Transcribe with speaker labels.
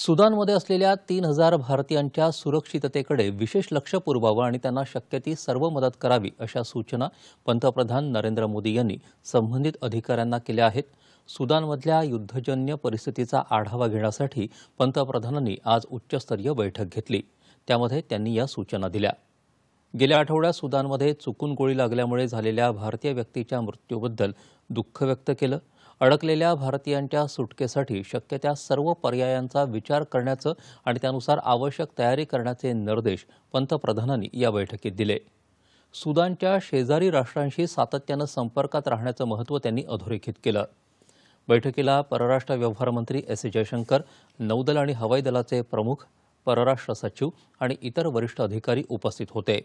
Speaker 1: सुदानमध्ये असलेल्या तीन हजार भारतीयांच्या सुरक्षिततेकडे विशेष लक्ष पुरवावं आणि त्यांना शक्य ती सर्व मदत करावी अशा सूचना पंतप्रधान नरेंद्र मोदी यांनी संबंधित अधिकाऱ्यांना केल्या आहेत सुदानमधल्या युद्धजन्य परिस्थितीचा आढावा घेण्यासाठी पंतप्रधानांनी आज उच्चस्तरीय बैठक घेतली त्यामध्ये त्यांनी या सूचना दिल्या गेल्या आठवड्यात सुदानमध्ये चुकून गोळी लागल्यामुळे झालेल्या भारतीय व्यक्तीच्या मृत्यूबद्दल दुःख व्यक्त केलं अडकलेल्या भारतीयांच्या सुटकेसाठी शक्य त्या सर्व पर्यायांचा विचार करण्याचं आणि त्यानुसार आवश्यक तयारी करण्याचे निर्देश पंतप्रधानांनी या बैठकीत दिले सुदानच्या शेजारी राष्ट्रांशी सातत्यानं संपर्कात राहण्याचं महत्त्व त्यांनी अधोरेखित केलं बैठकीला परराष्ट्र व्यवहार मंत्री एस जयशंकर नौदल आणि हवाई दलाचे प्रमुख परराष्ट्र सचिव आणि इतर वरिष्ठ अधिकारी उपस्थित होते